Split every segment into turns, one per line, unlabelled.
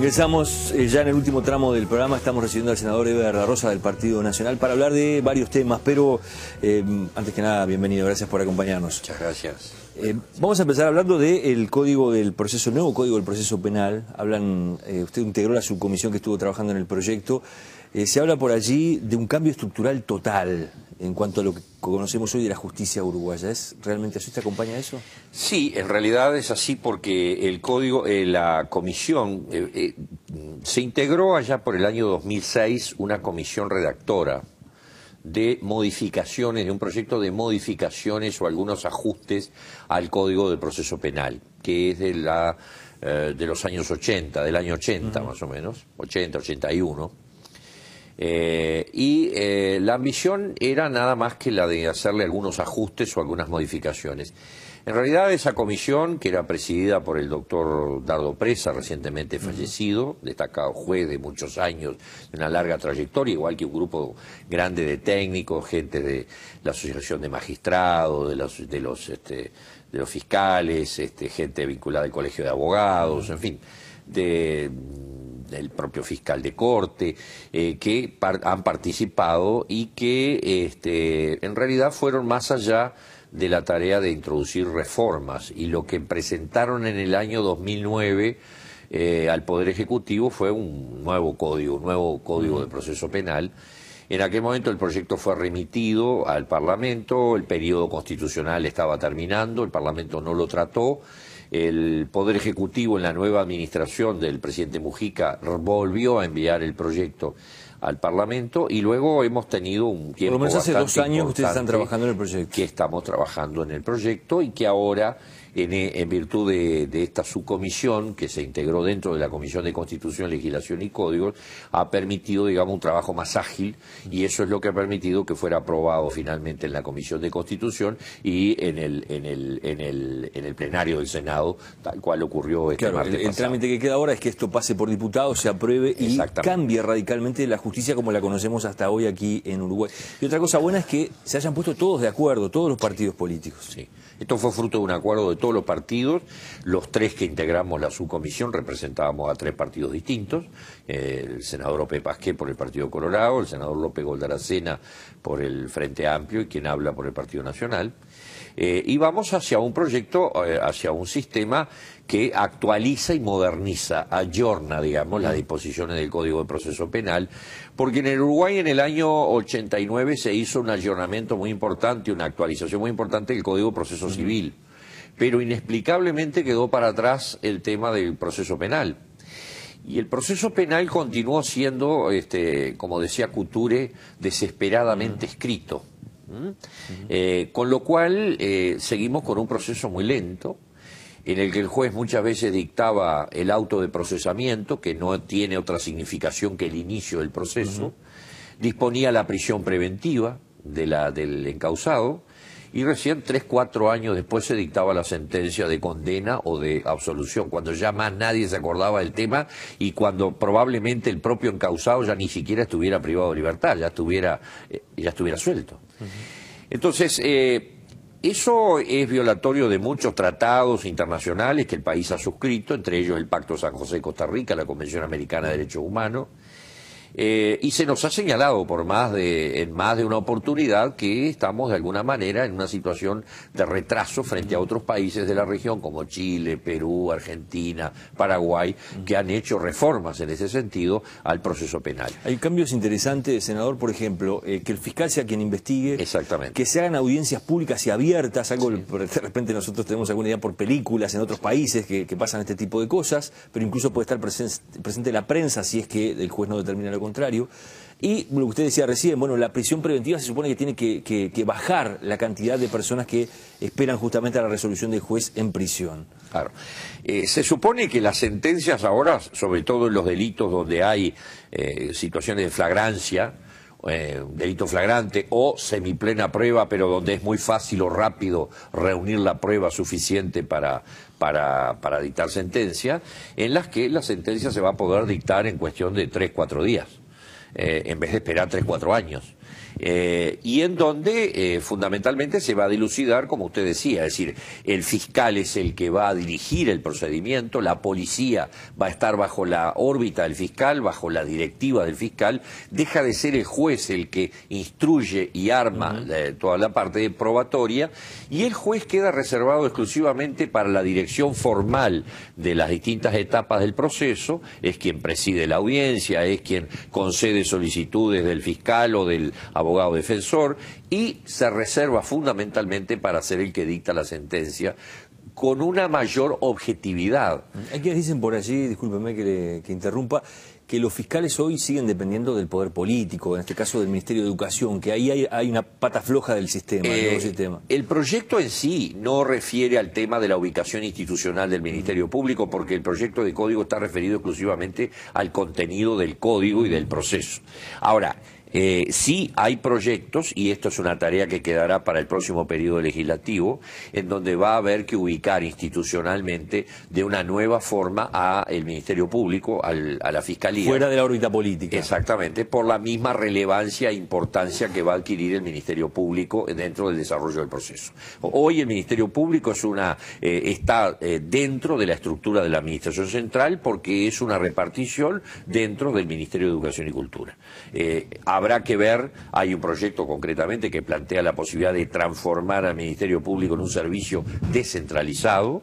Ingresamos eh, ya en el último tramo del programa, estamos recibiendo al senador Eber Rosa del Partido Nacional para hablar de varios temas, pero eh, antes que nada, bienvenido, gracias por acompañarnos. Muchas gracias. Eh, vamos a empezar hablando del código del proceso, nuevo código del proceso penal. Hablan, usted integró la subcomisión que estuvo trabajando en el proyecto. se habla por allí de un cambio estructural total en cuanto a lo que conocemos hoy de la justicia uruguaya. ¿Es realmente así? ¿Te acompaña eso?
Sí, en realidad es así porque el código, eh, la comisión, eh, eh, se integró allá por el año 2006 una comisión redactora de modificaciones, de un proyecto de modificaciones o algunos ajustes al Código del Proceso Penal, que es de, la, de los años 80, del año 80 más o menos, 80, 81 eh, y eh, la ambición era nada más que la de hacerle algunos ajustes o algunas modificaciones. En realidad esa comisión, que era presidida por el doctor Dardo Presa, recientemente fallecido, destacado juez de muchos años, de una larga trayectoria, igual que un grupo grande de técnicos, gente de la Asociación de Magistrados, de los, de los, este, de fiscales, este, gente vinculada al Colegio de Abogados, en fin, ...del propio fiscal de corte, eh, que han participado y que este, en realidad fueron más allá de la tarea de introducir reformas. Y lo que presentaron en el año 2009 eh, al Poder Ejecutivo fue un nuevo código, un nuevo código de proceso penal. En aquel momento el proyecto fue remitido al Parlamento, el periodo constitucional estaba terminando, el Parlamento no lo trató el Poder Ejecutivo en la nueva administración del presidente Mujica volvió a enviar el proyecto al Parlamento y luego hemos tenido un tiempo. Por lo hace dos años ustedes están trabajando en el proyecto. Que estamos trabajando en el proyecto y que ahora e, en, virtud de, esta subcomisión que se integró dentro de la Comisión de Constitución, Legislación y Códigos, ha permitido, digamos, un trabajo más ágil y eso es lo que ha permitido que fuera aprobado finalmente en la Comisión de Constitución y en el, en el, plenario del Senado, tal cual ocurrió este martes el, el trámite
que queda ahora es que esto pase por diputados, se apruebe y cambie radicalmente la justicia como la conocemos hasta hoy aquí en Uruguay. Y otra cosa buena es que se hayan puesto todos de acuerdo, todos los partidos políticos.
Sí. Esto fue fruto de un acuerdo de todos los partidos. Los tres que integramos la subcomisión representábamos a tres partidos distintos. el senador López Pasqué por el Partido Colorado, el senador López Goldaracena por el Frente Amplio y quien habla por el Partido Nacional. Eh, y vamos hacia un proyecto, eh, hacia un sistema que actualiza y moderniza, ayorna, digamos, las disposiciones del Código de Proceso Penal, porque en el Uruguay en el año 89 se hizo un ayornamiento muy importante, una actualización muy importante del Código de Proceso Civil pero inexplicablemente quedó para atrás el tema del proceso penal. Y el proceso penal continuó siendo, este, como decía Couture, desesperadamente escrito. Eh, con lo cual eh, seguimos con un proceso muy lento, en el que el juez muchas veces dictaba el auto de procesamiento, que no tiene otra significación que el inicio del proceso, disponía la prisión preventiva de la, del encausado, y recién tres, cuatro años después se dictaba la sentencia de condena o de absolución, cuando ya más nadie se acordaba del tema y cuando probablemente el propio encausado ya ni siquiera estuviera privado de libertad, ya estuviera, eh, ya estuviera suelto. Entonces, eh, eso es violatorio de muchos tratados internacionales que el país ha suscrito, entre ellos el Pacto San José-Costa Rica, la Convención Americana de Derechos Humanos. Eh, y se nos ha señalado por más de, en más de una oportunidad que estamos de alguna manera en una situación de retraso frente a otros países de la región como Chile, Perú, Argentina, Paraguay, que han hecho reformas en ese sentido al proceso penal. Hay cambios
interesantes, senador, por ejemplo, eh, que el fiscal sea quien investigue, que se hagan audiencias públicas y abiertas, algo de repente nosotros tenemos alguna idea por películas en otros países que, pasan este tipo de cosas, pero incluso puede estar presente la prensa si es que el juez no determina lo contrario. Y lo que usted decía recién, bueno, la prisión preventiva se supone que tiene que, bajar la cantidad de personas que
esperan justamente a la
resolución del juez en prisión.
Claro. Eh, se supone que las sentencias ahora, sobre todo en los delitos donde hay eh, situaciones de flagrancia, eh, delito flagrante o semiplena prueba, pero donde es muy fácil o rápido reunir la prueba suficiente para, para, para dictar sentencia, en las que la sentencia se va a poder dictar en cuestión de tres, cuatro días. Eh, en vez de esperar tres, cuatro años. Eh, y en donde eh, fundamentalmente se va a dilucidar, como usted decía, es decir, el fiscal es el que va a dirigir el procedimiento, la policía va a estar bajo la órbita del fiscal, bajo la directiva del fiscal, deja de ser el juez el que instruye y arma toda la parte probatoria y el juez queda reservado exclusivamente para la dirección formal de las distintas etapas del proceso, es quien preside la audiencia, es quien concede solicitudes del fiscal o del abogado defensor y se reserva fundamentalmente para ser el que dicta la sentencia con una mayor objetividad. Hay quienes dicen por
allí, discúlpeme que, le, que interrumpa, que los fiscales hoy siguen dependiendo del poder político, en este caso del Ministerio de Educación, que ahí hay, una pata floja del sistema, del eh, sistema.
El proyecto en sí no refiere al tema de la ubicación institucional del Ministerio mm. Público, porque el proyecto de código está referido exclusivamente al contenido del código y del proceso. Ahora, eh, sí hay proyectos, y esto es una tarea que quedará para el próximo periodo legislativo, en donde va a haber que ubicar institucionalmente de una nueva forma al Ministerio Público, a la Fiscalía. Fuera de la órbita política. Exactamente, por la misma relevancia e importancia que va a adquirir el Ministerio Público dentro del desarrollo del proceso. Hoy el Ministerio Público es una, eh, está eh, dentro de la estructura de la Administración Central porque es una repartición dentro del Ministerio de Educación y Cultura. Eh, habrá que ver, hay un proyecto concretamente que plantea la posibilidad de transformar al Ministerio Público en un servicio descentralizado,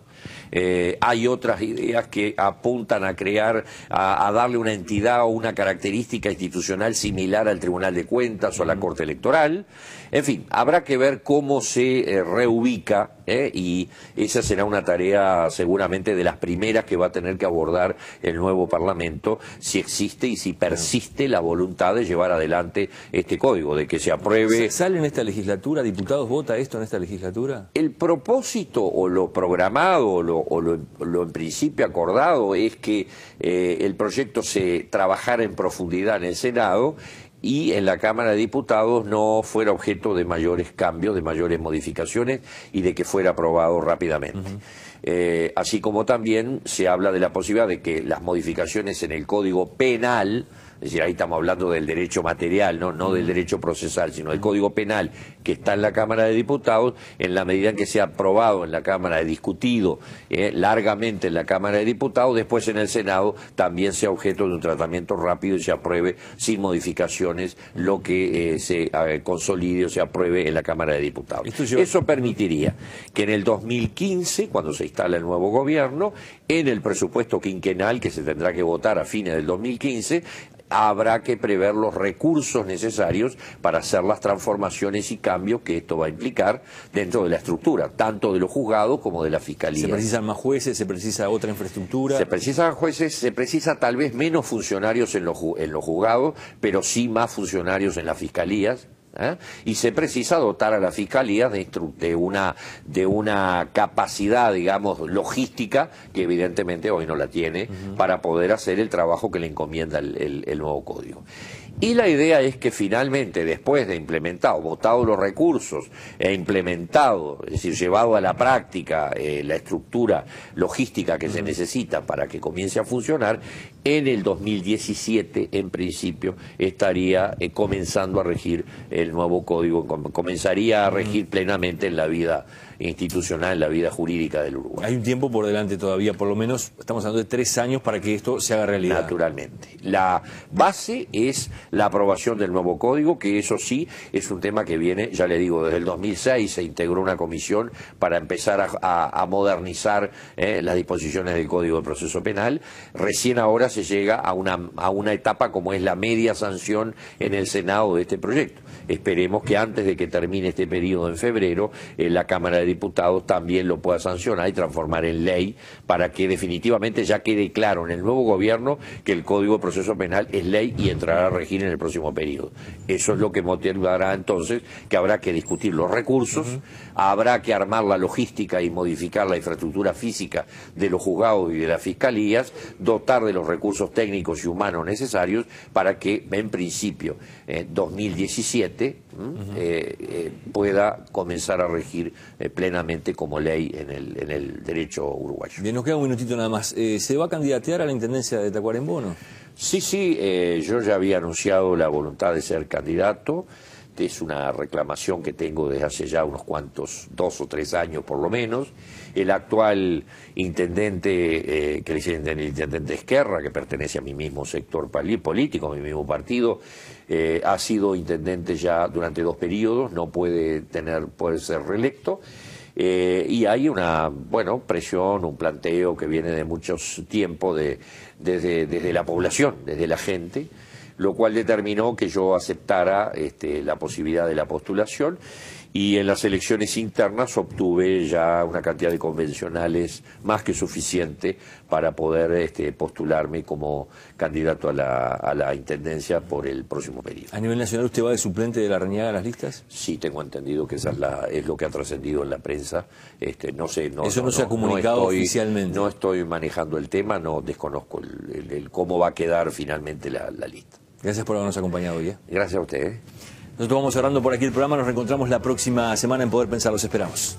eh, hay otras ideas que apuntan a crear, a, darle una entidad o una característica institucional similar al Tribunal de Cuentas o a la Corte Electoral. En fin, habrá que ver cómo se eh, reubica eh, y esa será una tarea seguramente de las primeras que va a tener que abordar el nuevo Parlamento si existe y si persiste la voluntad de llevar adelante este código, de que se apruebe.
¿Sale en esta legislatura? ¿Diputados vota esto en esta legislatura?
El propósito o lo programado o lo, en principio acordado es que eh, el proyecto se trabajara en profundidad en el Senado y en la Cámara de Diputados no fuera objeto de mayores cambios, de mayores modificaciones y de que fuera aprobado rápidamente. Eh, así como también se habla de la posibilidad de que las modificaciones en el Código Penal es decir, ahí estamos hablando del derecho material, no, del derecho procesal, sino del Código Penal que está en la Cámara de Diputados, en la medida en que sea aprobado en la Cámara, discutido ¿eh? largamente en la Cámara de Diputados, después en el Senado también sea objeto de un tratamiento rápido y se apruebe sin modificaciones lo que eh, se eh, consolide o se apruebe en la Cámara de Diputados. Eso permitiría que en el 2015, cuando se instala el nuevo gobierno, en el presupuesto quinquenal que se tendrá que votar a fines del 2015, habrá que prever los recursos necesarios para hacer las transformaciones y cambios que esto va a implicar dentro de la estructura, tanto de los juzgados como de la fiscalía. ¿Se precisan
más jueces? ¿Se precisa otra infraestructura? Se
precisan jueces, se precisa tal vez menos funcionarios en los, en los juzgados, pero sí más funcionarios en las fiscalías, ¿eh? y se precisa dotar a la Fiscalía de, una, de una capacidad, digamos, logística que evidentemente hoy no la tiene para poder hacer el trabajo que le encomienda el, nuevo código. Y la idea es que finalmente, después de implementado, votado los recursos e implementado, es decir, llevado a la práctica eh, la estructura logística que se necesita para que comience a funcionar, en el 2017, en principio, estaría eh, comenzando a regir el nuevo código, comenzaría a regir mm. plenamente en la vida institucional, en la vida jurídica del Uruguay.
Hay un tiempo por delante todavía, por lo menos estamos hablando de tres años
para que esto se haga realidad. Naturalmente. La base es la aprobación del nuevo código, que eso sí es un tema que viene, ya le digo, desde el 2006 se integró una comisión para empezar a, modernizar eh, las disposiciones del código de proceso penal. Recién ahora se se llega a una, a una etapa como es la media sanción en el Senado de este proyecto. Esperemos que antes de que termine este periodo en febrero, eh, la Cámara de Diputados también lo pueda sancionar y transformar en ley para que definitivamente ya quede claro en el nuevo gobierno que el Código de Proceso Penal es ley y entrará a regir en el próximo periodo. Eso es lo que motivará entonces que habrá que discutir los recursos, habrá que armar la logística y modificar la infraestructura física de los juzgados y de las fiscalías, dotar de los recursos recursos técnicos y humanos necesarios para que, en principio, en eh, 2017 eh, eh, pueda comenzar a regir plenamente como ley en el, en el derecho uruguayo. Bien, nos queda un minutito nada más. ¿Se va a candidatear
a la Intendencia de Tacuarembó
Sí, sí, yo ya había anunciado la voluntad de ser candidato es una reclamación que tengo desde hace ya unos cuantos, dos o tres años por lo menos. El actual intendente, eh, que que dicen el intendente Esquerra, que pertenece a mi mismo sector político, a mi mismo partido, eh, ha sido intendente ya durante dos periodos, no puede, tener, puede ser reelecto. Eh, y hay una, bueno, presión, un planteo que viene de muchos tiempos de, desde la población, desde la gente, lo cual determinó que yo aceptara este, la posibilidad de la postulación y en las elecciones internas obtuve ya una cantidad de convencionales más que suficiente para poder este, postularme como candidato a la, a la, Intendencia por el próximo periodo. ¿A nivel nacional usted va de suplente de la reñada a las listas? Sí, tengo entendido que esa es, la, es lo que ha trascendido en la prensa. Este, no sé, no, Eso no, se ha comunicado oficialmente. No estoy manejando el tema, no desconozco cómo va a quedar finalmente la lista.
Gracias por habernos acompañado hoy. ¿eh? Gracias a usted. ¿eh? Nosotros vamos cerrando por aquí el programa. Nos reencontramos la próxima semana en Poder Pensar. Los esperamos.